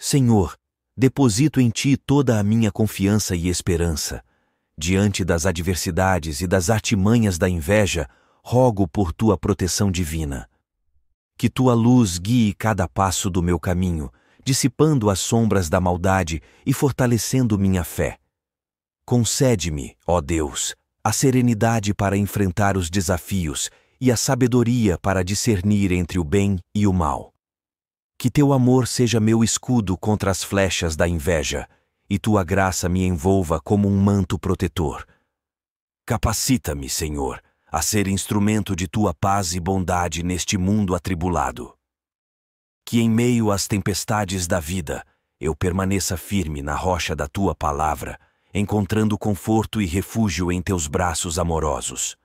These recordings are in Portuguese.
Senhor, deposito em ti toda a minha confiança e esperança. Diante das adversidades e das artimanhas da inveja, rogo por tua proteção divina. Que tua luz guie cada passo do meu caminho, dissipando as sombras da maldade e fortalecendo minha fé. Concede-me, ó Deus, a serenidade para enfrentar os desafios e a sabedoria para discernir entre o bem e o mal. Que teu amor seja meu escudo contra as flechas da inveja, e tua graça me envolva como um manto protetor. Capacita-me, Senhor, a ser instrumento de tua paz e bondade neste mundo atribulado. Que em meio às tempestades da vida eu permaneça firme na rocha da tua palavra, encontrando conforto e refúgio em teus braços amorosos.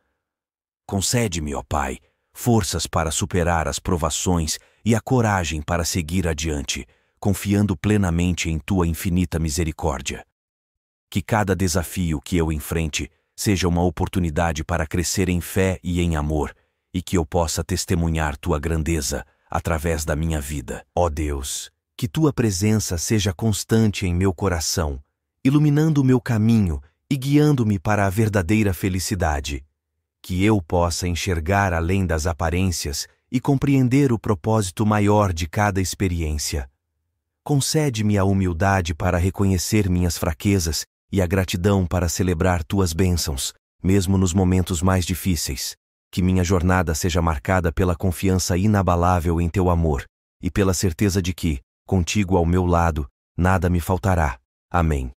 Concede-me, ó Pai, forças para superar as provações e a coragem para seguir adiante, confiando plenamente em tua infinita misericórdia. Que cada desafio que eu enfrente seja uma oportunidade para crescer em fé e em amor, e que eu possa testemunhar tua grandeza através da minha vida. Ó oh Deus, que tua presença seja constante em meu coração, iluminando o meu caminho e guiando-me para a verdadeira felicidade que eu possa enxergar além das aparências e compreender o propósito maior de cada experiência. Concede-me a humildade para reconhecer minhas fraquezas e a gratidão para celebrar tuas bênçãos, mesmo nos momentos mais difíceis. Que minha jornada seja marcada pela confiança inabalável em teu amor e pela certeza de que, contigo ao meu lado, nada me faltará. Amém.